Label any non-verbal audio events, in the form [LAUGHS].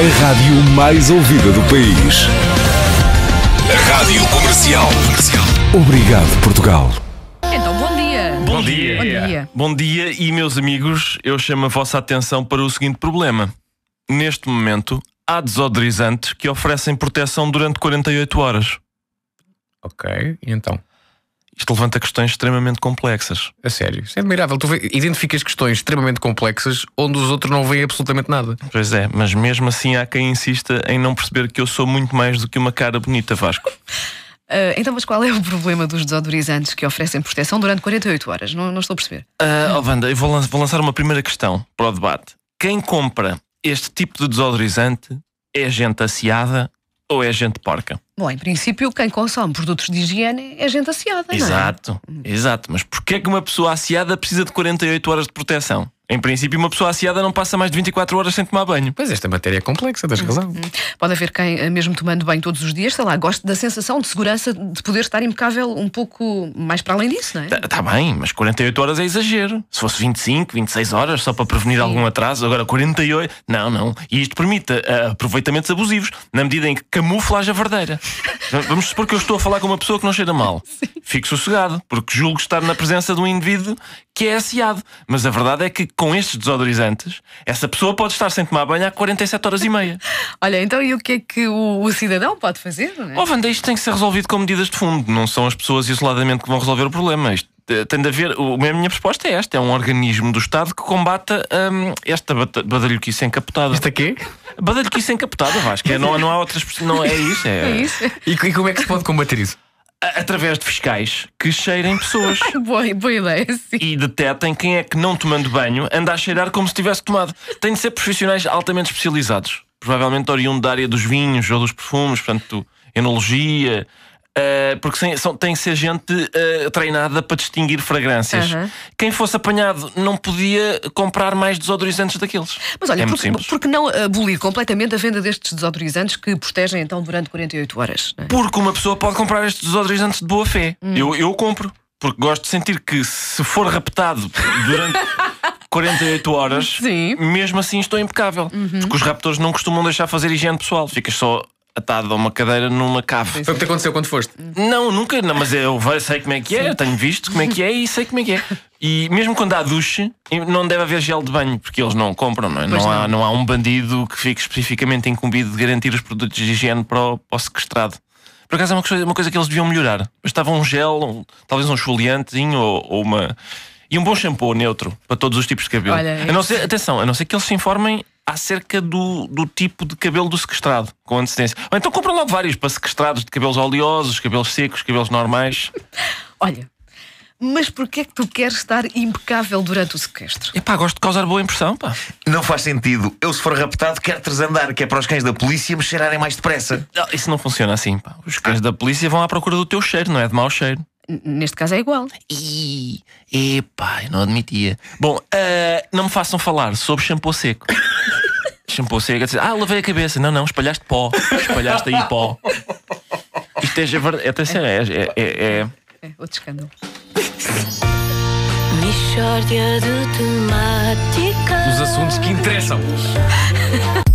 A rádio mais ouvida do país. A rádio comercial. Obrigado, Portugal. Então, bom dia. Bom, dia. dia. Bom dia. Bom dia e, meus amigos, eu chamo a vossa atenção para o seguinte problema. Neste momento, há desodorizantes que oferecem proteção durante 48 horas. Ok, e então? Isto levanta questões extremamente complexas. A sério, isso é admirável. Tu identificas questões extremamente complexas onde os outros não veem absolutamente nada. Pois é, mas mesmo assim há quem insista em não perceber que eu sou muito mais do que uma cara bonita, Vasco. Uh, [LAUGHS] então, mas qual é o problema dos desodorizantes que oferecem proteção durante 48 horas? Não, não estou a perceber. Uh, oh, Wanda, eu vou, lan vou lançar uma primeira questão para o debate. Quem compra este tipo de desodorizante é gente asseada ou é gente porca? Bom, em princípio, quem consome produtos de higiene é gente aciada, exato, não é? Exato, Mas porquê é que uma pessoa aciada precisa de 48 horas de proteção? Em princípio, uma pessoa aciada não passa mais de 24 horas sem tomar banho. Pois esta matéria é complexa, tens razão. Uhum. Pode haver quem, eh, mesmo tomando banho todos os dias, sei lá, goste da sensação de segurança de poder estar impecável um pouco mais para além disso, não é? Está tá bem, mas 48 horas é exagero. Se fosse 25, 26 horas, só para prevenir Sim. algum atraso, agora 48. Não, não. E isto permite eh, eh, aproveitamentos abusivos, na medida em que camufla a verdadeira. Vamos supor que eu estou a falar com uma pessoa que não cheira mal. [LAUGHS] Sim. Fico sossegado, porque julgo estar na presença de um indivíduo que é assiado. Mas a verdade é que com estes desodorizantes, essa pessoa pode estar sem tomar banho há 47 horas e meia. [LAUGHS] Olha, então e o que é que o, o cidadão pode fazer? Não é? Oh, Wanda, isto tem que ser resolvido com medidas de fundo. Não são as pessoas isoladamente que vão resolver o problema. Isto eh, tem de haver. A minha proposta é esta: é um organismo do Estado que combata hum, esta badalhoquice encapotada. Esta quê? Badalhoquice encapotada, Vasco. É, não, não há outras. Não, é isso. É, [LAUGHS] é isso. E, e como é que se pode combater isso? através de fiscais que cheirem pessoas. [LAUGHS] boa, boa ideia, sim. E detetem quem é que, não tomando banho, anda a cheirar como se tivesse tomado. Tem de ser profissionais altamente especializados. Provavelmente oriundo da área dos vinhos ou dos perfumes, portanto, enologia, Uh, porque sem, são, tem que ser gente uh, treinada para distinguir fragrâncias. Uhum. Quem fosse apanhado não podia comprar mais desodorizantes daqueles. Mas olha, é porque, porque não eh, abolir completamente a venda destes desodorizantes que protegem então durante 48 horas? É? Porque uma pessoa pode comprar estes desodorizantes de boa fé. Hum. Eu, eu compro. Porque gosto de sentir que se for raptado durante 48 [LAUGHS] horas, Sim. mesmo assim estou impecável. Uhum. Porque os raptores não costumam deixar fazer higiene pessoal. Ficas só atado a uma cadeira numa cave. Foi o que te aconteceu quando foste? Não, nunca, não, mas eu sei como é que é, eu tenho visto como é que é e sei como é que é. E mesmo quando há duche, não deve haver gel de banho, porque eles não compram, não é? Não, Há, não há um bandido que fique especificamente incumbido de garantir os produtos de higiene para o, para o sequestrado. Por acaso é uma coisa, uma coisa que eles deviam melhorar. Estava um gel, um, talvez um esfoliantezinho ou, ou uma e um bom shampoo neutro para todos os tipos de cabelo. Olha, a não ser, atenção, a não ser que eles se informem acerca do, do tipo de cabelo do sequestrado, com antecedência. Ou então compra logo vários para sequestrados de cabelos oleosos, cabelos secos, cabelos normais. [LAUGHS] Olha, mas porquê é que tu queres estar impecável durante o sequestro? Epá, gosto de causar boa impressão, pá. Não faz sentido. Eu, se for raptado, quero tresandar, que é para os cães da polícia me cheirarem mais depressa. Não, isso não funciona assim, pá. Os cães ah. da polícia vão à procura do teu cheiro, não é de mau cheiro. Neste caso é igual. e epá, eu não admitia. Bom, uh, não me façam falar sobre shampoo seco. [LAUGHS] Shampoo seca. Ah, lavei a cabeça. Não, não, espalhaste pó. Espalhaste aí pó. Isto é verdade. É, é, é, é. É outro escândalo. Os assuntos que interessam. [LAUGHS]